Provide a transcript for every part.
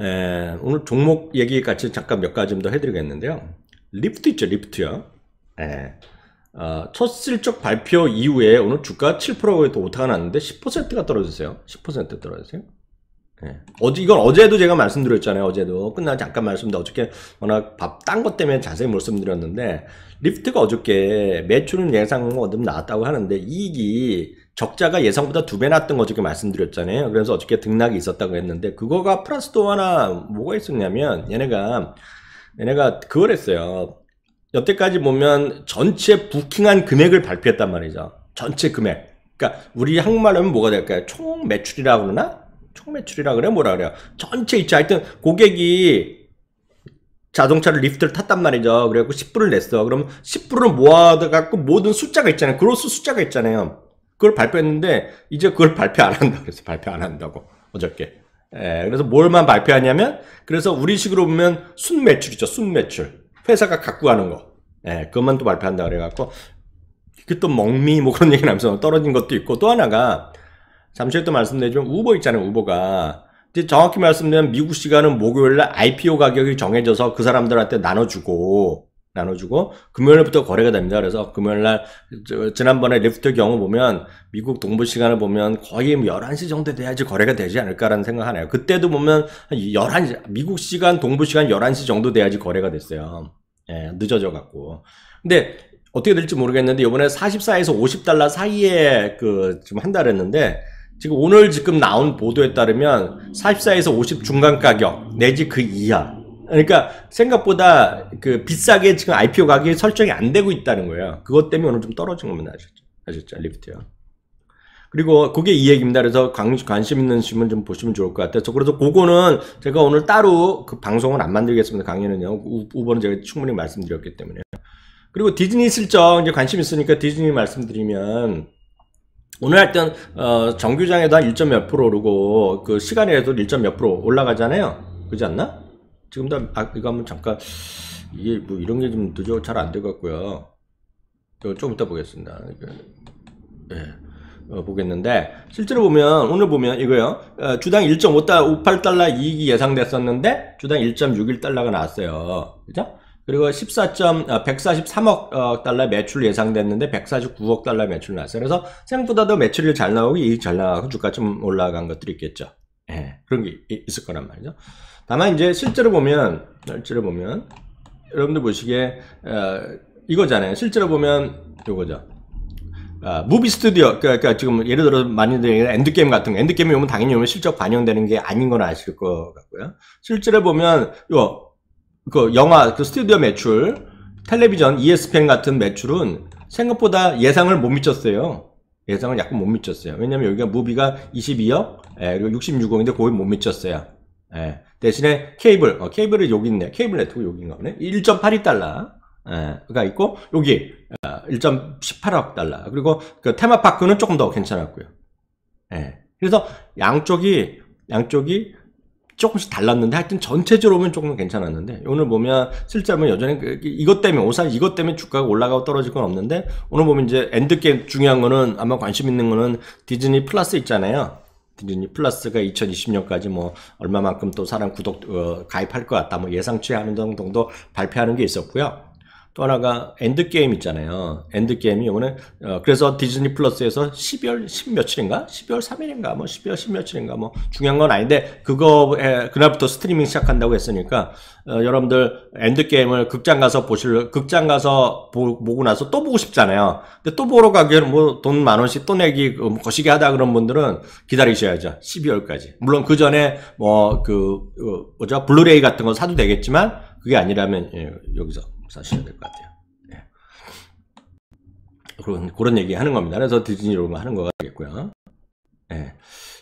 에, 예, 오늘 종목 얘기 같이 잠깐 몇 가지 좀 더 해드리겠는데요. 리프트 있죠, 리프트요. 에, 예, 어, 첫 실적 발표 이후에 오늘 주가 7%에 또 오타가 났는데 10%가 떨어졌어요. 10% 떨어졌어요. 예. 어제 이건 어제도 제가 말씀드렸잖아요. 어제도 끝나 잠깐 말씀드 렸 어저께 워낙 밥 딴 것 때문에 자세히 말씀드렸는데 리프트가 어저께 매출은 예상 얻음 나왔다고 하는데 이익이 적자가 예상보다 두 배 났던 거 지금 말씀드렸잖아요. 그래서 어저께 등락이 있었다고 했는데 그거가 플러스 또 하나 뭐가 있었냐면 얘네가 얘네가 그걸 했어요. 여태까지 보면 전체 부킹한 금액을 발표했단 말이죠. 전체 금액. 그러니까 우리 한국말로 하면 뭐가 될까요? 총 매출이라 고 그러나? 총 매출이라 고 그래 뭐라 그래요? 전체 있체 하여튼 고객이 자동차를 리프트를 탔단 말이죠. 그래갖고 10불을 냈어. 그럼 10불을 모아갖고 모든 숫자가 있잖아요. 그로스 숫자가 있잖아요. 그걸 발표했는데 이제 그걸 발표 안 한다 그래서 발표 안 한다고 어저께. 예, 그래서 뭘만 발표하냐면 그래서 우리식으로 보면 순매출이죠 순매출 회사가 갖고 가는 거. 예, 그것만 또 발표한다 그래갖고 그또 먹미 뭐 그런 얘기 나면서 떨어진 것도 있고 또 하나가 잠시 후에 또 말씀드리지만 우버 있잖아요 우버가 이제 정확히 말씀드리면 미국 시간은 목요일 날 IPO 가격이 정해져서 그 사람들한테 나눠주고 나눠주고 금요일부터 거래가 됩니다. 그래서 금요일날 지난번에 리프트 경우 보면 미국 동부 시간을 보면 거의 11시 뭐 정도 돼야지 거래가 되지 않을까라는 생각하네요. 그때도 보면 11시 미국 시간 동부 시간 11시 정도 돼야지 거래가 됐어요. 예, 늦어져 갖고. 근데 어떻게 될지 모르겠는데 이번에 44에서 50달러 사이에 그 지금 한 달 했는데 지금 오늘 지금 나온 보도에 따르면 44에서 50 중간 가격 내지 그 이하 그러니까 생각보다 그 비싸게 지금 IPO 가격이 설정이 안 되고 있다는 거예요. 그것 때문에 오늘 좀 떨어진 겁니다. 아셨죠? 아셨죠? 리프트요. 그리고 그게 이 얘기입니다. 그래서 관심 있는 질문좀 보시면 좋을 것 같아요. 그래서 그거는 제가 오늘 따로 그 방송은 안 만들겠습니다. 강의는요. 우버는 제가 충분히 말씀드렸기 때문에. 그리고 디즈니 실적 이제 관심 있으니까 디즈니 말씀드리면 오늘 하여튼 어, 정규장에도 한 1. 몇 프로 오르고 그 시간에도 1. 몇 프로 올라가잖아요. 그지 않나? 지금 다, 아, 이거 한번 잠깐, 이게 뭐 이런 게 좀 늦어 잘안 돼갖고요. 좀 이따 보겠습니다. 예. 어, 보겠는데 실제로 보면 오늘 보면 이거요 어, 주당 1.58달러 이익이 예상됐었는데 주당 1.61달러가 나왔어요 그죠? 그리고 14. 어, 143억 어, 달러 매출 예상됐는데 149억 달러 매출 나왔어요 그래서 생각보다도 매출이 잘 나오고 이익 잘 나가고 주가 좀 올라간 것들이 있겠죠 예, 그런 게 있을 거란 말이죠 아마 이제 실제로 보면 날짜를 보면 여러분들 보시기에 어, 이거잖아요. 실제로 보면 이거죠. 어, 무비 스튜디오 그러니까, 그러니까 지금 예를 들어 많이들 엔드 게임 같은 거 엔드 게임이 오면 당연히 오면 실적 반영되는 게 아닌 건 아실 것 같고요. 실제로 보면 요그 영화 그 스튜디오 매출 텔레비전 ESPN 같은 매출은 생각보다 예상을 못 미쳤어요. 예상을 약간 못 미쳤어요. 왜냐면 여기가 무비가 22억, 예, 그리고 66억인데 거의 못 미쳤어요. 예. 대신에 케이블, 어, 케이블이 여기 있네. 케이블 네트워크 여기인가 보네. 1.82달러. 예, 가 있고 여기 1.18억 어, 달러 그리고 그 테마파크는 조금 더 괜찮았고요. 예. 그래서 양쪽이 양쪽이 조금씩 달랐는데 하여튼 전체적으로 보면 조금 괜찮았는데 오늘 보면 실제 보면 여전히 그, 이것 때문에 오사 이것 때문에 주가가 올라가고 떨어질 건 없는데 오늘 보면 이제 엔드게임 중요한 거는 아마 관심 있는 거는 디즈니 플러스 있잖아요. 디즈니 플러스가 2020년까지 뭐 얼마만큼 또 사람 구독 어, 가입할 것 같다 뭐 예상치 하는 정도 발표하는 게 있었고요. 또 하나가 엔드게임 있잖아요. 엔드게임이 이거는 어, 그래서 디즈니 플러스에서 12월 10 며칠인가? 12월 3일인가? 뭐 12월 10 며칠인가? 뭐 중요한 건 아닌데 그거에 그날부터 스트리밍 시작한다고 했으니까 어, 여러분들 엔드게임을 극장 가서 보실 극장 가서 보, 보고 나서 또 보고 싶잖아요. 근데 또 보러 가기에는 뭐돈 만 원씩 또 내기 어, 뭐 거시기 하다 그런 분들은 기다리셔야죠. 12월까지. 물론 그 전에 뭐그 어, 뭐죠? 블루레이 같은 거 사도 되겠지만 그게 아니라면 예, 여기서 사셔야 될것 같아요. 네. 그런, 그런 얘기 하는 겁니다. 그래서 디즈니로 하는 거 같겠고요. 네.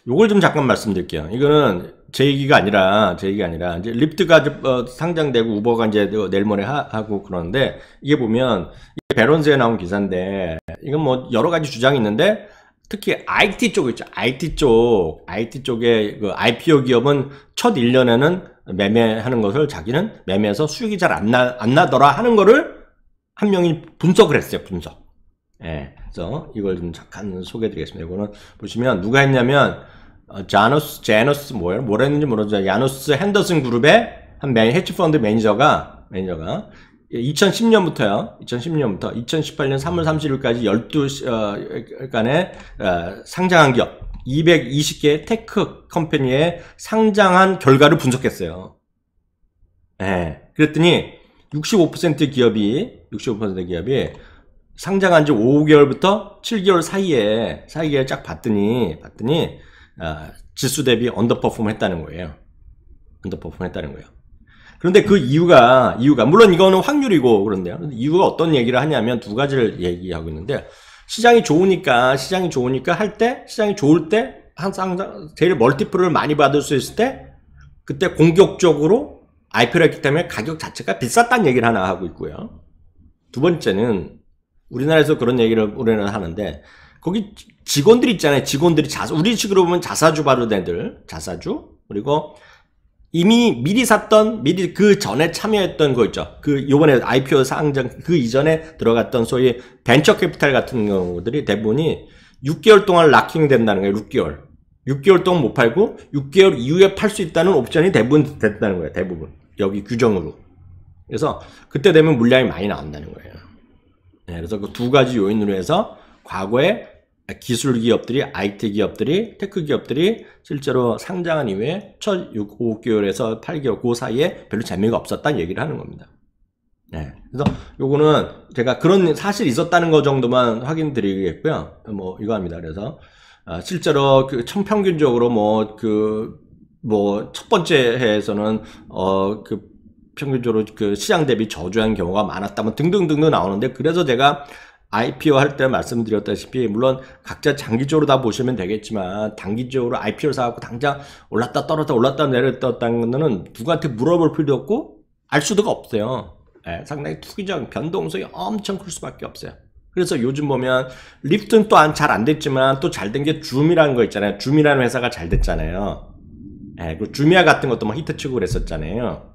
요걸 좀 잠깐 말씀드릴게요. 이거는 제 얘기가 아니라, 제 얘기가 아니라, 이제 립트가 어, 상장되고 우버가 이제 어, 내일 모레 하, 고 그러는데, 이게 보면, 이게 베론스에 나온 기사인데, 이건 뭐 여러 가지 주장이 있는데, 특히 IT 쪽 있죠. IT 쪽, IT 쪽에그 IPO 기업은 첫 1년에는 매매하는 것을 자기는 매매해서 수익이 잘 안 나, 안 나더라 하는 거를 한 명이 분석을 했어요, 분석. 예. 그래서 이걸 좀 잠깐 소개해 드리겠습니다. 이거는 보시면 누가 했냐면, 어, 자노스 제너스 뭐예요? 뭐라 했는지 모르죠. 야노스 핸더슨 그룹의 한 매, 헤치펀드 매니저가, 매니저가 2010년부터요. 2010년부터 2018년 3월 30일까지 12시간에 어, 어, 상장한 기업 220개 테크 컴퍼니에 상장한 결과를 분석했어요. 네. 그랬더니 65% 기업이 65% 기업이 상장한 지 5개월부터 7개월 사이에 사이에 쫙 봤더니 봤더니 아, 지수 대비 언더퍼폼 했다는 거예요. 언더퍼폼 했다는 거예요. 그런데 그 이유가 이유가 물론 이거는 확률이고 그런데요. 이유가 어떤 얘기를 하냐면 두 가지를 얘기하고 있는데 시장이 좋으니까 시장이 좋으니까 할 때 시장이 좋을 때 항상 제일 멀티플을 많이 받을 수 있을 때 그때 공격적으로 IPO를 했기 때문에 가격 자체가 비쌌다는 얘기를 하나 하고 있고요. 두 번째는 우리나라에서 그런 얘기를 우리는 하는데 거기 직원들 있잖아요. 직원들이 자 우리식으로 보면 자사주 바로대들 자사주 그리고 이미 미리 샀던 미리 그 전에 참여했던 거 있죠. 그 요번에 IPO 상장 그 이전에 들어갔던 소위 벤처 캐피탈 같은 경우들이 대부분이 6개월 동안 락킹 된다는 거예요. 6개월. 6개월 동안 못 팔고 6개월 이후에 팔 수 있다는 옵션이 대부분 됐다는 거예요. 대부분. 여기 규정으로. 그래서 그때 되면 물량이 많이 나온다는 거예요. 네, 그래서 그 두 가지 요인으로 해서 과거에 기술 기업들이 IT 기업들이 테크 기업들이 실제로 상장한 이후에 첫 6, 5개월에서 8개월 그 사이에 별로 재미가 없었다는 얘기를 하는 겁니다. 네. 그래서 요거는 제가 그런 사실 이 있었다는 것 정도만 확인드리겠고요. 뭐 이거 합니다. 그래서 아, 실제로 그 평균적으로 뭐 그 뭐 첫 번째 해에서는 어 그 평균적으로 그 시장 대비 저조한 경우가 많았다면 등등등등 나오는데 그래서 제가 IPO 할 때 말씀드렸다시피 물론 각자 장기적으로 다 보시면 되겠지만 단기적으로 IPO를 사갖고 당장 올랐다 떨어졌다 올랐다 내렸다는 거는 누구한테 물어볼 필요 없고 알 수도가 없어요. 네, 상당히 투기적 변동성이 엄청 클 수밖에 없어요. 그래서 요즘 보면 리프트는 또한 잘안 됐지만 또 잘 된 게 줌이라는 거 있잖아요. 줌이라는 회사가 잘 됐잖아요. 예, 그 줌이야 같은 것도 막 히트치고 그랬었잖아요.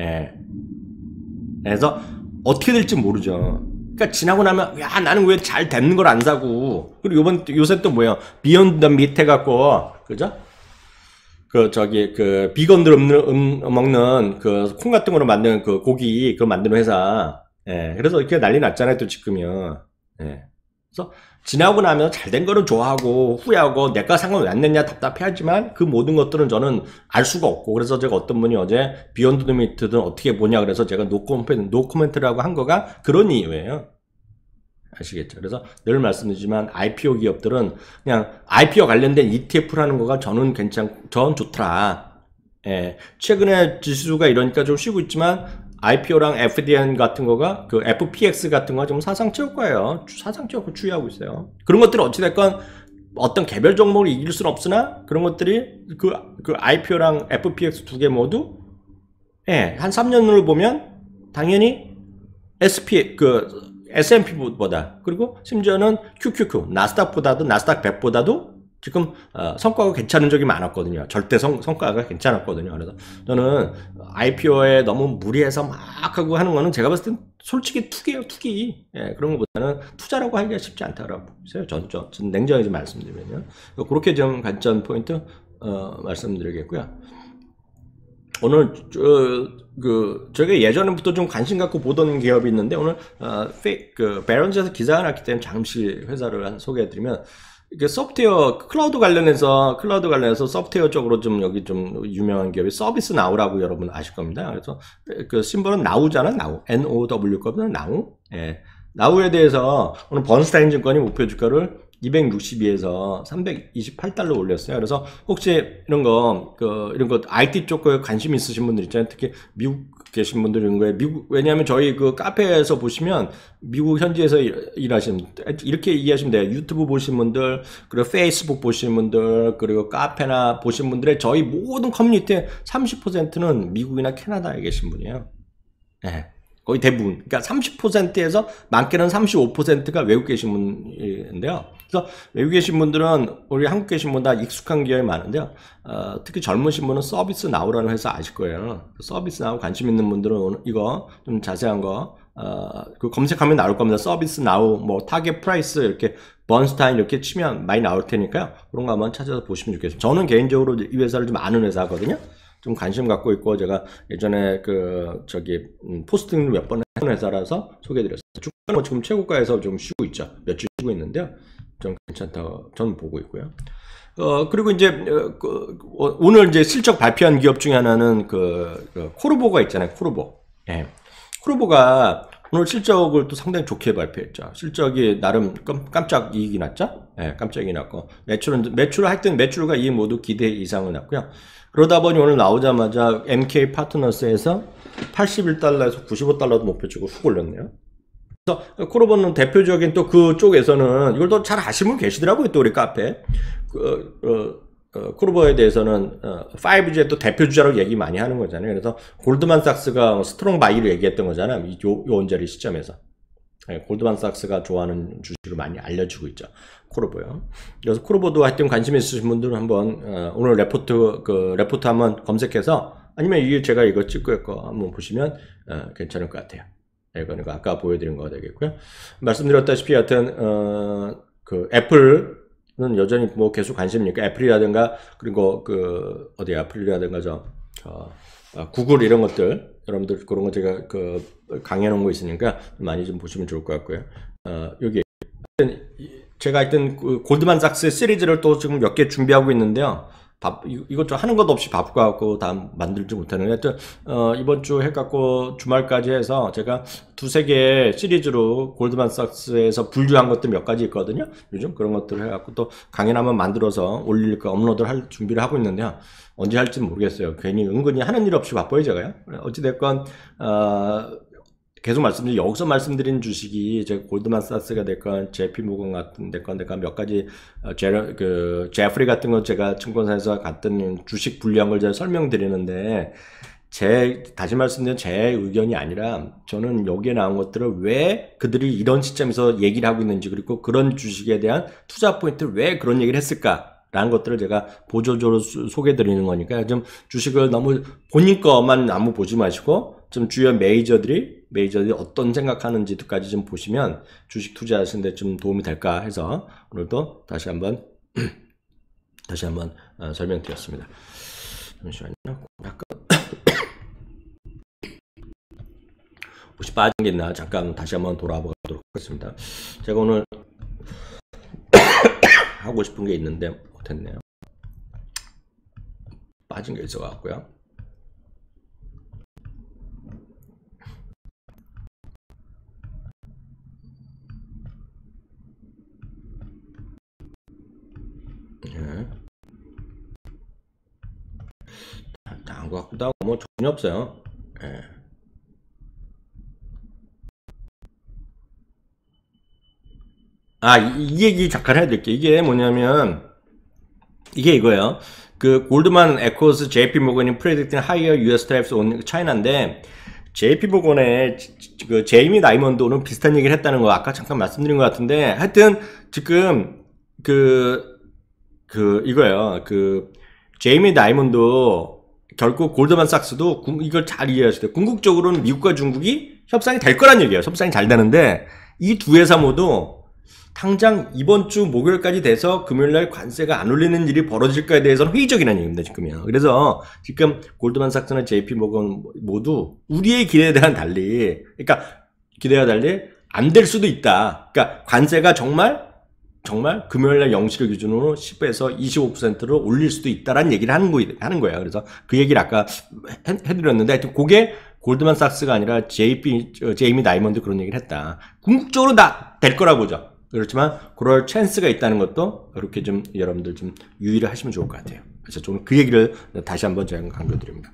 예. 그래서 어떻게 될지 모르죠. 그러니까 지나고 나면 야 나는 왜잘됐는걸 안 사고 그리고 요번 요새 또뭐야 비욘드 밑에 갖고 그죠 그 저기 그 비건들 없는, 음, 먹는 그 콩 같은 거로 만든그 고기 그 만드는 회사 예 그래서 이렇게 난리 났잖아요 또 지금요 예. 그래서 지나고 나면 잘 된거를 좋아하고 후회하고 내가 상관 왜 안 냈냐 답답해하지만 그 모든 것들은 저는 알 수가 없고 그래서 제가 어떤 분이 어제 비욘드 드미트든 어떻게 보냐 그래서 제가 노코멘트, 노코멘트라고 한 거가 그런 이유예요. 아시겠죠? 그래서 늘 말씀드리지만 IPO 기업들은 그냥 IPO 관련된 ETF라는 거가 저는 괜찮, 전 좋더라. 예, 최근에 지수가 이러니까 좀 쉬고 있지만 IPO랑 FDN 같은 거가 그 FPX 같은 거좀 사상 최고가예요. 사상 최고 추이하고 있어요. 그런 것들은 어찌됐건 어떤 개별 종목을 이길 수는 없으나 그런 것들이 그, 그 IPO랑 FPX 두 개 모두 예, 한 3년으로 보면 당연히 SP 그 S&P보다 그리고 심지어는 QQQ 나스닥보다도 나스닥 100보다도 지금 어, 성과가 괜찮은 적이 많았거든요. 절대 성, 성과가 괜찮았거든요. 그래서 저는 IPO에 너무 무리해서 막 하고 하는 거는 제가 봤을 땐 솔직히 투기예요. 투기. 예, 그런 것보다는 투자라고 하기가 쉽지 않다라고 보세요. 전, 전, 전 냉정히 좀 말씀드리면요. 그러니까 그렇게 좀 관전 포인트 어, 말씀드리겠고요. 오늘 저, 그저희 예전부터 좀 관심 갖고 보던 기업이 있는데 오늘 어, 페그베런지에서 기사가 났기 때문에 잠시 회사를 소개해드리면 이게 소프트웨어 클라우드 관련해서 클라우드 관련해서 소프트웨어 쪽으로 좀 여기 좀 유명한 기업이 서비스 나우라고 여러분 아실 겁니다. 그래서 그 심벌은 나우잖아 나우 N O W 거든 나우 예. 나우에 대해서 오늘 번스타인 증권이 목표 주가를 262에서 328달러 올렸어요. 그래서 혹시 이런 거, 그, 이런 거 IT 쪽에 관심 있으신 분들 있잖아요. 특히 미국 계신 분들 있는 거예요. 미국 왜냐하면 저희 그 카페에서 보시면 미국 현지에서 일, 하시는 이렇게 이해하시면 돼요. 유튜브 보신 분들 그리고 페이스북 보신 분들 그리고 카페나 보신 분들의 저희 모든 커뮤니티 30%는 미국이나 캐나다에 계신 분이에요. 네. 거의 대부분. 그러니까 30%에서 많게는 35%가 외국 계신 분인데요. 그래서 외국 계신 분들은 우리 한국 계신 분다 익숙한 기업이 많은데요. 어, 특히 젊으신 분은 서비스 나오라는 회사 아실 거예요. 서비스 나오 관심 있는 분들은 오늘 이거 좀 자세한 거 어, 그 검색하면 나올 겁니다. 서비스 나우, 뭐 타겟 프라이스 이렇게 번스타인 이렇게 치면 많이 나올 테니까요. 그런 거 한번 찾아서 보시면 좋겠습니다. 저는 개인적으로 이 회사를 좀 아는 회사거든요. 좀 관심 갖고 있고 제가 예전에 그 저기 음, 포스팅을 몇번 했던 회사라서 소개해드렸어요. 주가는 뭐 지금 최고가에서 좀 쉬고 있죠. 며칠 쉬고 있는데요. 좀 괜찮다고 저는 보고 있고요. 어 그리고 이제 어, 그, 어, 오늘 이제 실적 발표한 기업 중에 하나는 그, 그 코르보가 있잖아요. 코르보. 예. 코르보가 오늘 실적을 또 상당히 좋게 발표했죠. 실적이 나름 깜짝 이익이 났죠? 예, 깜짝이 났고. 매출은, 매출, 하여튼 매출과 이익 모두 기대 이상을 났고요. 그러다 보니 오늘 나오자마자 MK 파트너스에서 81달러에서 95달러도 목표치고 훅 올렸네요. 그래서 코로버는 대표적인 또 그쪽에서는 이걸 또 잘 아시는 분 계시더라고요. 또 우리 카페. 그, 어, 어, 어 코르버에 대해서는 어, 5G의 또 대표 주자로 얘기 많이 하는 거잖아요. 그래서 골드만삭스가 뭐 스트롱 바이로 얘기했던 거잖아요. 이 요, 요 원자리 시점에서. 예, 골드만삭스가 좋아하는 주식을 많이 알려주고 있죠. 코르보요. 그래서 코르보도 하여튼 관심 있으신 분들은 한번 어, 오늘 레포트 그 레포트 한번 검색해서 아니면 이게 제가 이거 찍고 있고 한번 보시면 어, 괜찮을 것 같아요. 이거는 예, 그러니까 아까 보여드린 거 되겠고요. 말씀드렸다시피 하여튼 어, 그 애플은 여전히 뭐 계속 관심이니까 애플이라든가 그리고 그 어디 애플이라든가 저, 저 아, 구글 이런 것들 여러분들 그런 거 제가 그 강해 놓은 거 있으니까 많이 좀 보시면 좋을 것 같고요. 어, 여기 제가 하여튼 그 골드만삭스 시리즈를 또 지금 몇 개 준비하고 있는데요. 밥, 이것도 하는 것도 없이 바쁘고 다 만들지 못하는. 하 어, 이번 주 해갖고 주말까지 해서 제가 두세 개 시리즈로 골드만삭스에서 분류한 것도몇 가지 있거든요. 요즘 그런 것들을 해갖고 또 강연 한번 만들어서 올릴 거 업로드 할 준비를 하고 있는데요. 언제 할지 모르겠어요. 괜히 은근히 하는 일 없이 바빠요, 제가요. 어찌됐건, 어, 계속 말씀드린 여기서 말씀드린 주식이 제 골드만사스가 될 건 제피 모건 같은 데건 데건 그러니까 몇 가지 어, 제그 그, 제프리 같은 거 제가 증권사에서 같은 주식 분량한걸 제가 설명드리는데 제 다시 말씀드린 제 의견이 아니라 저는 여기에 나온 것들을 왜 그들이 이런 시점에서 얘기를 하고 있는지 그리고 그런 주식에 대한 투자 포인트를 왜 그런 얘기를 했을까 라는 것들을 제가 보조적으로 소개해 드리는 거니까 좀 주식을 너무 본인 것만 아무 보지 마시고 좀 주요 메이저들이 메이저들이 어떤 생각하는지까지좀 보시면 주식 투자하시는데 좀 도움이 될까 해서 오늘도 다시 한번 다시 한번 어, 설명드렸습니다. 잠시만요. 약간 50 빠진 게 있나 잠깐 다시 한번 돌아보도록 하겠습니다. 제가 오늘 하고 싶은 게 있는데 못했네요. 빠진 게 있어갖고요. 그거 갖고 다운뭐 전혀 없어요. 예. 아, 이, 이, 얘기 잠깐 해야될게 이게 뭐냐면, 이게 이거예요. 그, 골드만 에코스, JP 모건이 프레딕팅 하이어 US 트랩스 온 차이나인데, JP 모건의 그 제이미 다이먼드는 비슷한 얘기를 했다는 거 아까 잠깐 말씀드린 것 같은데, 하여튼, 지금, 그, 그, 이거예요. 그, 제이미 다이먼드 결국 골드만 삭스도 이걸 잘 이해하셔야 돼요. 궁극적으로는 미국과 중국이 협상이 될 거란 얘기예요. 협상이 잘 되는데 이 두 회사 모두 당장 이번 주 목요일까지 돼서 금요일날 관세가 안 올리는 일이 벌어질까에 대해서는 회의적이라는 얘기입니다. 지금요. 그래서 지금 골드만삭스나 JP 모건 모두 우리의 기대에 대한 달리, 그러니까 기대와 달리 안 될 수도 있다. 그러니까 관세가 정말 정말 금요일날 0시를 기준으로 10에서 25%를 올릴 수도 있다라는 얘기를 하는, 거, 하는 거예요. 그래서 그 얘기를 아까 해, 해드렸는데 하여튼 그게 골드만삭스가 아니라 JP, 어, 제이미 다이먼드 그런 얘기를 했다. 궁극적으로 다 될 거라고 보죠. 그렇지만 그럴 찬스가 있다는 것도 그렇게 좀 여러분들 좀 유의를 하시면 좋을 것 같아요. 그래서 좀그 얘기를 다시 한번 제가 강조드립니다.